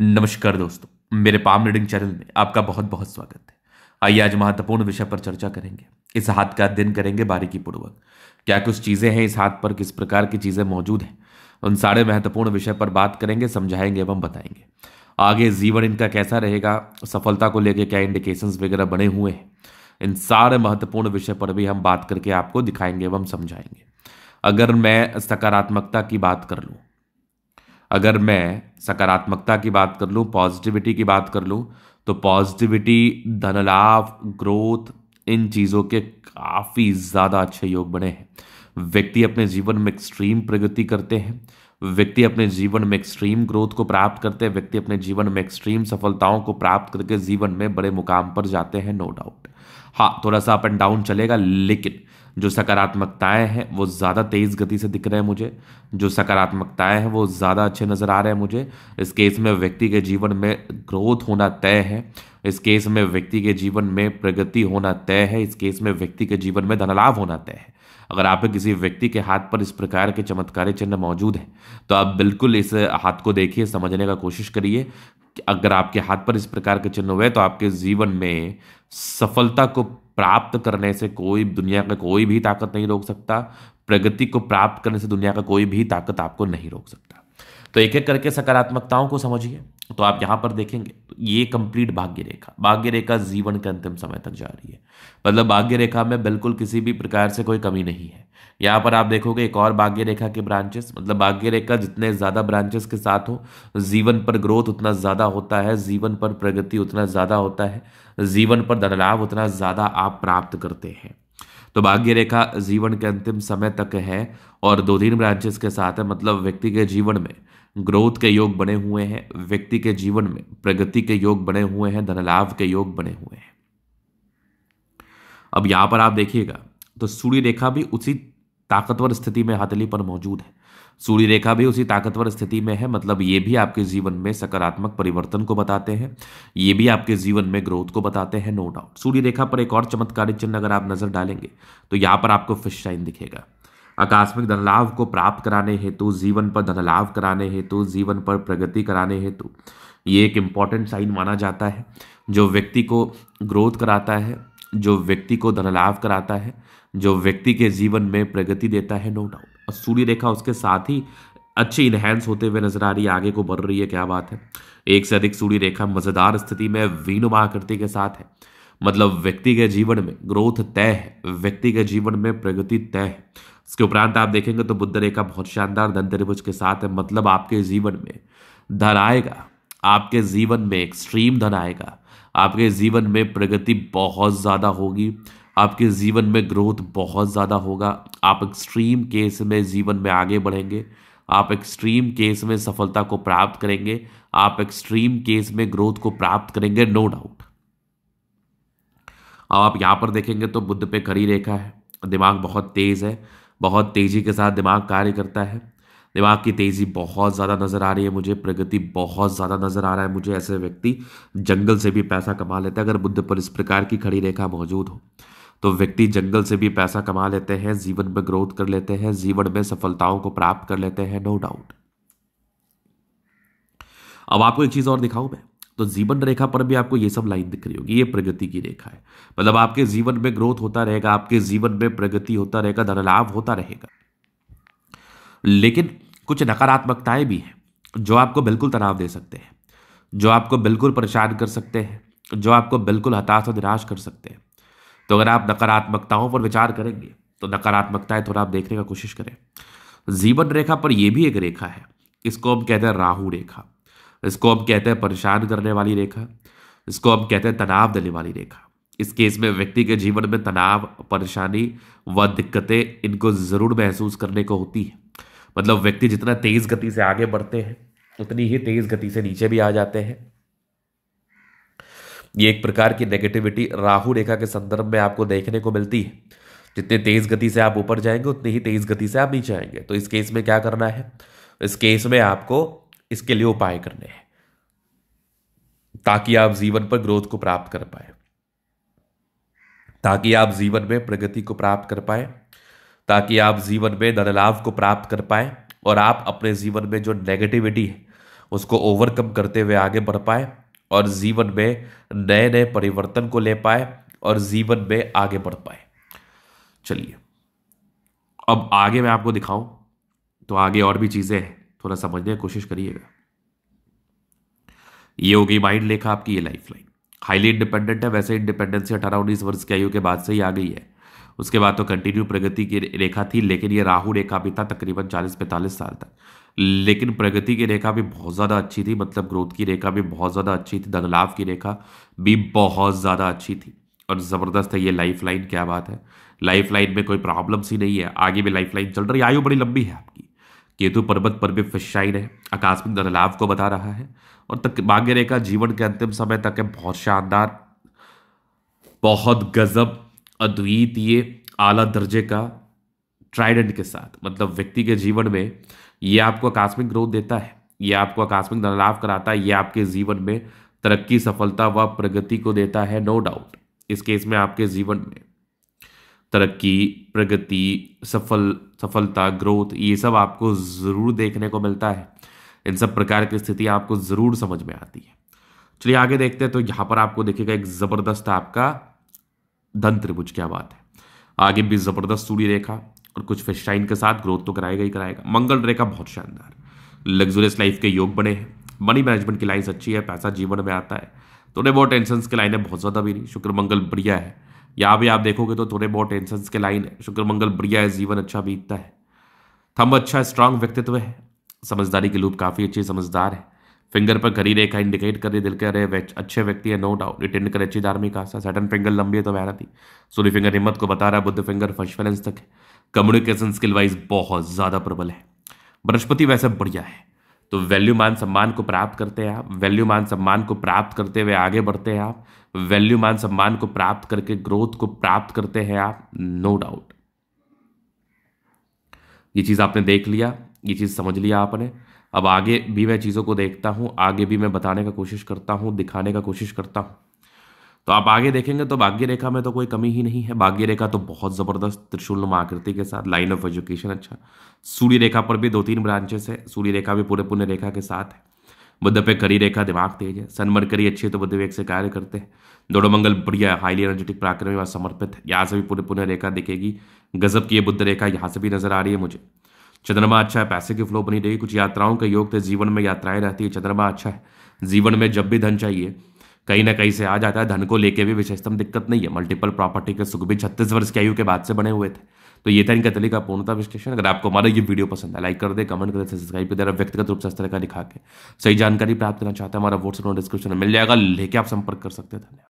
नमस्कार दोस्तों मेरे पाम रीडिंग चैनल में आपका बहुत बहुत स्वागत है आइए आज महत्वपूर्ण विषय पर चर्चा करेंगे इस हाथ का अध्ययन करेंगे बारीकी पूर्वक क्या कुछ चीज़ें हैं इस हाथ पर किस प्रकार की चीज़ें मौजूद हैं उन सारे महत्वपूर्ण विषय पर बात करेंगे समझाएंगे एवं बताएंगे आगे जीवन इनका कैसा रहेगा सफलता को लेकर क्या इंडिकेशंस वगैरह बने हुए हैं इन सारे महत्वपूर्ण विषय पर भी हम बात करके आपको दिखाएंगे एवं समझाएंगे अगर मैं सकारात्मकता की बात कर लूँ अगर मैं सकारात्मकता की बात कर लूँ पॉजिटिविटी की बात कर लूँ तो पॉजिटिविटी धनलाभ ग्रोथ इन चीज़ों के काफ़ी ज़्यादा अच्छे योग बने हैं व्यक्ति अपने जीवन में एक्सट्रीम प्रगति करते हैं व्यक्ति अपने जीवन में एक्सट्रीम ग्रोथ को प्राप्त करते हैं व्यक्ति अपने जीवन में एक्सट्रीम सफलताओं को प्राप्त करके जीवन में बड़े मुकाम पर जाते हैं नो डाउट हाँ थोड़ा सा अप एंड डाउन चलेगा लेकिन जो सकारात्मकताएं हैं वो ज़्यादा तेज़ गति से दिख रहे हैं मुझे जो सकारात्मकताएं हैं वो ज़्यादा अच्छे नज़र आ रहे हैं मुझे इस केस में व्यक्ति के जीवन में ग्रोथ होना तय है इस केस में व्यक्ति के जीवन में प्रगति होना तय है इस केस में व्यक्ति के जीवन में धनलाभ होना तय है अगर आपके किसी व्यक्ति के हाथ पर इस प्रकार के चमत्कारी चिन्ह मौजूद हैं तो आप बिल्कुल इस हाथ को देखिए समझने का कोशिश करिए अगर आपके हाथ पर इस प्रकार के चिन्ह हुए तो आपके जीवन में सफलता को प्राप्त करने से कोई दुनिया का कोई भी ताकत नहीं रोक सकता प्रगति को प्राप्त करने से दुनिया का कोई भी ताकत आपको नहीं रोक सकता तो एक एक करके सकारात्मकताओं को समझिए तो आप यहाँ पर देखेंगे ये कंप्लीट भाग्य रेखा भाग्य रेखा जीवन के अंतिम समय तक जा रही है मतलब भाग्य रेखा में बिल्कुल किसी भी प्रकार से कोई कमी नहीं है यहाँ पर आप देखोगे एक और भाग्य रेखा के ब्रांचेस मतलब भाग्य रेखा जितने ज़्यादा ब्रांचेस के साथ हो जीवन पर ग्रोथ उतना ज़्यादा होता है जीवन पर प्रगति उतना ज़्यादा होता है जीवन पर धनलाभ उतना ज़्यादा आप प्राप्त करते हैं तो भाग्य रेखा जीवन के अंतिम समय तक है और दो तीन ब्रांचेस के साथ है मतलब व्यक्ति के जीवन में ग्रोथ के योग बने हुए हैं व्यक्ति के जीवन में प्रगति के योग बने हुए हैं धनलाभ के योग बने हुए हैं अब यहाँ पर आप देखिएगा तो सूर्य रेखा भी उसी ताकतवर स्थिति में हाथली पर मौजूद है सूर्य रेखा भी उसी ताकतवर स्थिति में है मतलब ये भी आपके जीवन में सकारात्मक परिवर्तन को बताते हैं ये भी आपके जीवन में ग्रोथ को बताते हैं नो डाउट सूर्य रेखा पर एक और चमत्कारी चिन्ह अगर आप नजर डालेंगे तो यहाँ पर आपको फिश साइन दिखेगा आकस्मिक धनलाभ को प्राप्त कराने हेतु जीवन पर धनलाभ कराने हेतु जीवन पर प्रगति कराने हेतु ये एक इम्पॉर्टेंट साइन माना जाता है जो व्यक्ति को ग्रोथ कराता है जो व्यक्ति को धनलाभ कराता है जो व्यक्ति के जीवन में प्रगति देता है नो डाउट और सूर्य रेखा उसके साथ ही अच्छी इन्हेंस होते हुए नजर आ रही है आगे को बढ़ रही है क्या बात है एक से अधिक सूर्य रेखा मजेदार स्थिति में वीनु महाकृति के साथ है मतलब व्यक्ति के जीवन में ग्रोथ तय है व्यक्ति के जीवन में प्रगति तय है इसके उपरांत आप देखेंगे तो बुद्ध रेखा बहुत शानदार धन के साथ है मतलब आपके जीवन में धन आएगा आपके जीवन में एक्सट्रीम धन आएगा आपके जीवन में प्रगति बहुत ज़्यादा होगी आपके जीवन में ग्रोथ बहुत ज़्यादा होगा आप एक्सट्रीम केस में जीवन में आगे बढ़ेंगे आप एक्सट्रीम केस में सफलता को प्राप्त करेंगे आप एक्सट्रीम केस में ग्रोथ को प्राप्त करेंगे नो डाउट अब आप यहाँ पर देखेंगे तो बुद्ध पे खड़ी रेखा है दिमाग बहुत तेज़ है बहुत तेज़ी के साथ दिमाग कार्य करता है दिमाग की तेज़ी बहुत ज़्यादा नज़र आ रही है मुझे प्रगति बहुत ज़्यादा नज़र आ रहा है मुझे ऐसे व्यक्ति जंगल से भी पैसा कमा लेता है अगर बुद्ध पर इस प्रकार की खड़ी रेखा मौजूद हो तो व्यक्ति जंगल से भी पैसा कमा लेते हैं जीवन में ग्रोथ कर लेते हैं जीवन में सफलताओं को प्राप्त कर लेते हैं नो डाउट अब आपको एक चीज़ और दिखाऊं मैं तो जीवन रेखा पर भी आपको ये सब लाइन दिख रही होगी ये प्रगति की रेखा है मतलब आपके जीवन में ग्रोथ होता रहेगा आपके जीवन में प्रगति होता रहेगा धनलाभ होता रहेगा लेकिन कुछ नकारात्मकताएं भी हैं जो आपको बिल्कुल तनाव दे सकते हैं जो आपको बिल्कुल परेशान कर सकते हैं जो आपको बिल्कुल हताश और निराश कर सकते हैं तो अगर आप नकारात्मकताओं पर विचार करेंगे तो नकारात्मकताएं थोड़ा आप देखने का कोशिश करें जीवन रेखा पर यह भी एक रेखा है इसको हम कहते हैं राहु रेखा इसको हम कहते हैं परेशान करने वाली रेखा इसको हम कहते हैं तनाव देने वाली रेखा इस केस में व्यक्ति के जीवन में तनाव परेशानी व दिक्कतें इनको ज़रूर महसूस करने को होती है मतलब व्यक्ति जितना तेज़ गति से आगे बढ़ते हैं उतनी ही तेज़ गति से नीचे भी आ जाते हैं ये एक प्रकार की नेगेटिविटी राहु रेखा के संदर्भ में आपको देखने को मिलती है जितने तेज़ गति से आप ऊपर जाएंगे उतनी ही तेज़ गति से आप नीचे आएंगे तो इस केस में क्या करना है इस केस में आपको इसके लिए उपाय करने हैं ताकि आप जीवन पर ग्रोथ को प्राप्त कर पाए ताकि आप जीवन में प्रगति को प्राप्त कर पाए ताकि आप जीवन में धनलाभ को प्राप्त कर पाए और आप अपने जीवन में जो नेगेटिविटी है उसको ओवरकम करते हुए आगे बढ़ पाए और जीवन में नए नए परिवर्तन को ले पाए और जीवन में आगे बढ़ पाए चलिए अब आगे मैं आपको दिखाऊं तो आगे और भी चीज़ें हैं थोड़ा समझने की कोशिश करिएगा ये होगी माइंड लेखा आपकी ये लाइफ लाइन हाईली इंडिपेंडेंट है वैसे इंडिपेंडेंस अठारह उन्नीस वर्ष की आयु के बाद से ही आ गई है उसके बाद तो कंटिन्यू प्रगति की रेखा थी लेकिन ये राहु रेखा भी था तकरीबन चालीस पैंतालीस साल तक लेकिन प्रगति की रेखा भी बहुत ज़्यादा अच्छी थी मतलब ग्रोथ की रेखा भी बहुत ज़्यादा अच्छी थी धनलाभ की रेखा भी बहुत ज़्यादा अच्छी थी और ज़बरदस्त है ये लाइफ लाइन क्या बात है लाइफ लाइन में कोई प्रॉब्लम्स ही नहीं है आगे भी लाइफ लाइन चल रही आयु बड़ी लंबी है आपकी केतु पर्वत पर भी फिशाइन है आकस्मिक दरलाव को बता रहा है और तक भाग्य रेखा जीवन के अंतिम समय तक है बहुत शानदार बहुत गजब अद्वितीय आला दर्जे का ट्राइडेंट के साथ मतलब व्यक्ति के जीवन में ये आपको आकस्मिक ग्रोथ देता है ये आपको आकस्मिक धनलाभ कराता है ये आपके जीवन में तरक्की सफलता व प्रगति को देता है नो डाउट इस केस में आपके जीवन में तरक्की प्रगति सफल सफलता ग्रोथ ये सब आपको ज़रूर देखने को मिलता है इन सब प्रकार की स्थिति आपको ज़रूर समझ में आती है चलिए आगे देखते हैं तो यहाँ पर आपको देखेगा एक ज़बरदस्त आपका धन त्रिभुज क्या बात है आगे भी ज़बरदस्त सूर्य रेखा और कुछ फेस्टाइन के साथ ग्रोथ तो कराएगा ही कराएगा मंगल रेखा बहुत शानदार लग्जरियस लाइफ के योग बने हैं मनी मैनेजमेंट की लाइन अच्छी है पैसा जीवन में आता है तो उन्हें बहुत टेंशन की लाइनें बहुत ज़्यादा भी नहीं शुक्र मंगल बढ़िया है यहाँ भी आप देखोगे तो थोड़े बहुत टेंशन के लाइन है शुक्र मंगल बढ़िया है जीवन अच्छा बीतता है थम्ब अच्छा स्ट्रांग व्यक्तित्व है समझदारी की लूप काफ़ी अच्छी समझदार है फिंगर पर घरी रेखा इंडिकेट करे दिल के अरे अच्छे व्यक्ति है नो डाउट रिटेन करे अच्छी धार्मिक आशा सटन फिंगर लंबी है तो मेहनत ही सूर्य फिंगर हिम्मत को बता रहा है बुद्ध फिंगर फर्स्ट फैलेंस तक है कम्युनिकेशन स्किल वाइज बहुत ज़्यादा प्रबल है बृहस्पति वैसे बढ़िया है तो वैल्यू मान सम्मान को प्राप्त करते हैं आप वैल्यू मान सम्मान को प्राप्त करते हुए आगे बढ़ते हैं आप वैल्यू मान सम्मान को प्राप्त करके ग्रोथ को प्राप्त करते हैं आप नो डाउट ये चीज़ आपने देख लिया ये चीज़ समझ लिया आपने अब आगे भी मैं चीज़ों को देखता हूं आगे भी मैं बताने का कोशिश करता हूँ दिखाने का कोशिश करता हूं तो आप आगे देखेंगे तो भाग्य रेखा में तो कोई कमी ही नहीं है भाग्य रेखा तो बहुत ज़बरदस्त त्रिशूल आकृति के साथ लाइन ऑफ एजुकेशन अच्छा सूर्य रेखा पर भी दो तीन ब्रांचेस है सूर्य रेखा भी पूरे पुण्य रेखा के साथ है बुद्ध पे करी रेखा दिमाग तेज है अच्छी है तो बुद्ध वेग से कार्य करते हैं दोड़ो मंगल बढ़िया हाईली एनर्जेटिक प्राक्रम में समर्पित है यहाँ से भी पूरे पुण्य रेखा दिखेगी गजब की ये बुद्ध रेखा यहाँ से भी नजर आ रही है मुझे चंद्रमा अच्छा है पैसे की फ्लो बनी रहेगी कुछ यात्राओं का योग थे तो जीवन में यात्राएं रहती है चंद्रमा अच्छा है जीवन में जब भी धन चाहिए कहीं ना कहीं से आ जाता है धन को लेके भी विशेषतम दिक्कत नहीं है मल्टीपल प्रॉपर्टी के सुख भी छत्तीस वर्ष की आयु के बाद से बने हुए थे तो ये था इनका तली का पूर्णता विश्लेषण अगर आपको हमारा ये वीडियो पसंद है लाइक कर दे कमेंट कर दे सब्सक्राइब कर दे व्यक्तिगत रूप से इस तरह का दिखा के सही जानकारी प्राप्त करना चाहते हैं हमारा वोट्स डिस्क्रिप्शन में मिल जाएगा लेके आप संपर्क कर सकते हैं धन्यवाद